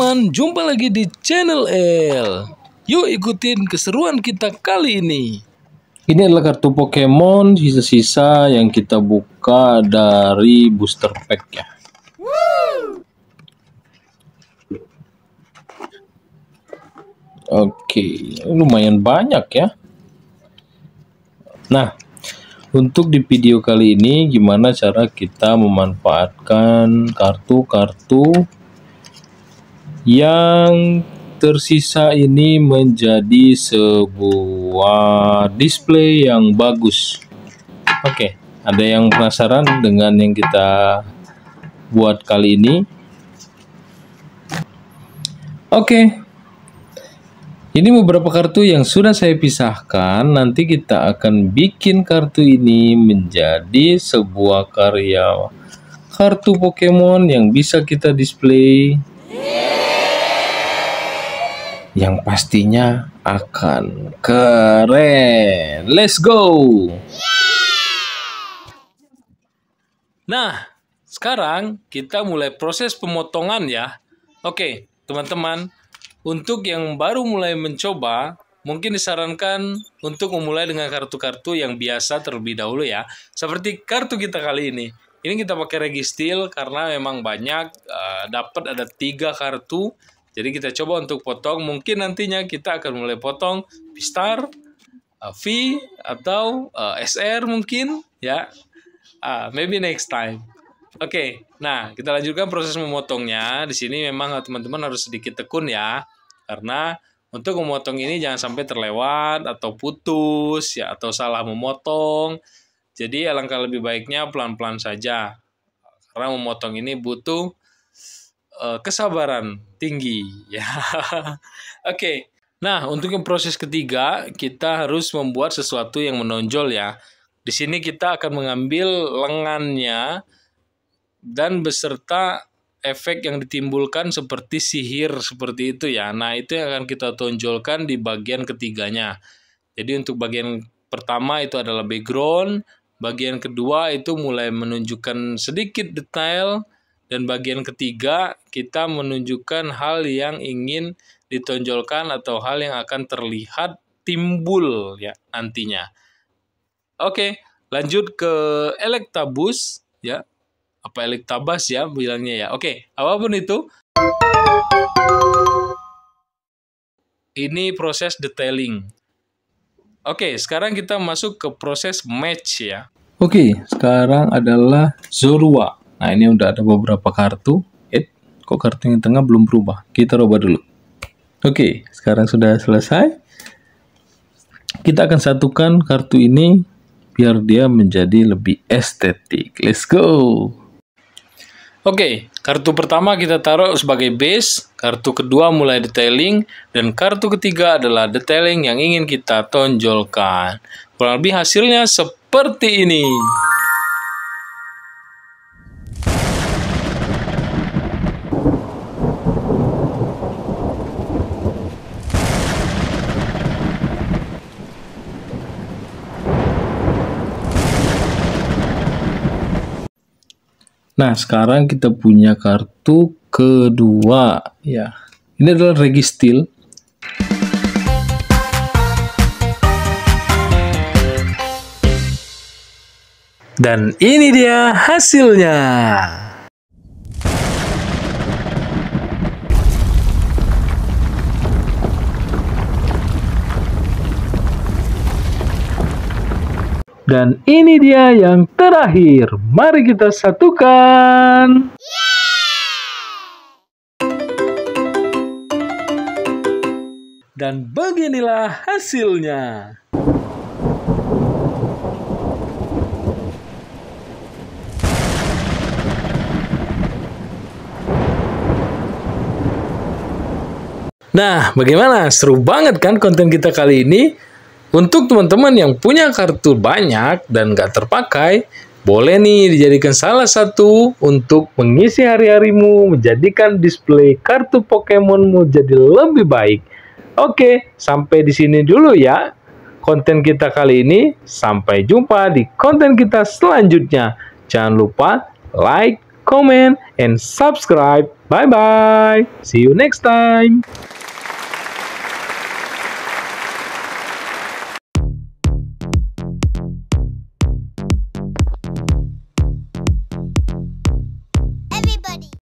teman-teman, jumpa lagi di channel L. Yuk ikutin keseruan kita kali ini. Ini adalah kartu Pokemon sisa-sisa yang kita buka dari booster pack ya. Oke, lumayan banyak ya. Nah, untuk di video kali ini gimana cara kita memanfaatkan kartu-kartu yang tersisa ini menjadi sebuah display yang bagus oke okay, ada yang penasaran dengan yang kita buat kali ini oke okay. ini beberapa kartu yang sudah saya pisahkan nanti kita akan bikin kartu ini menjadi sebuah karya kartu Pokemon yang bisa kita display yeah yang pastinya akan keren. Let's go! Nah, sekarang kita mulai proses pemotongan ya. Oke, teman-teman, untuk yang baru mulai mencoba, mungkin disarankan untuk memulai dengan kartu-kartu yang biasa terlebih dahulu ya. Seperti kartu kita kali ini. Ini kita pakai registil karena memang banyak, uh, dapat ada tiga kartu jadi kita coba untuk potong, mungkin nantinya kita akan mulai potong pistar, uh, V atau uh, SR mungkin ya. Uh, maybe next time. Oke, okay, nah kita lanjutkan proses memotongnya. Di sini memang uh, teman-teman harus sedikit tekun ya, karena untuk memotong ini jangan sampai terlewat atau putus ya atau salah memotong. Jadi alangkah lebih baiknya pelan-pelan saja, karena memotong ini butuh Eh, kesabaran tinggi ya. Oke. Okay. Nah, untuk yang proses ketiga, kita harus membuat sesuatu yang menonjol ya. Di sini kita akan mengambil lengannya dan beserta efek yang ditimbulkan seperti sihir seperti itu ya. Nah, itu yang akan kita tonjolkan di bagian ketiganya. Jadi untuk bagian pertama itu adalah background, bagian kedua itu mulai menunjukkan sedikit detail dan bagian ketiga, kita menunjukkan hal yang ingin ditonjolkan atau hal yang akan terlihat timbul ya nantinya. Oke, lanjut ke elektabus ya. Apa elektabas ya bilangnya ya. Oke, apapun itu. Ini proses detailing. Oke, sekarang kita masuk ke proses match ya. Oke, sekarang adalah Zorua. Nah ini udah ada beberapa kartu. Eh, kok kartu yang tengah belum berubah? Kita coba dulu. Oke, sekarang sudah selesai. Kita akan satukan kartu ini biar dia menjadi lebih estetik. Let's go! Oke, kartu pertama kita taruh sebagai base, kartu kedua mulai detailing, dan kartu ketiga adalah detailing yang ingin kita tonjolkan. Kurang lebih hasilnya seperti ini. Nah, sekarang kita punya kartu kedua ya. Ini adalah Registil. Dan ini dia hasilnya. Dan ini dia yang terakhir. Mari kita satukan. Dan beginilah hasilnya. Nah, bagaimana? Seru banget kan konten kita kali ini? Untuk teman-teman yang punya kartu banyak dan nggak terpakai, boleh nih dijadikan salah satu untuk mengisi hari-harimu, menjadikan display kartu Pokemonmu jadi lebih baik. Oke, sampai di sini dulu ya konten kita kali ini. Sampai jumpa di konten kita selanjutnya. Jangan lupa like, comment, and subscribe. Bye-bye. See you next time.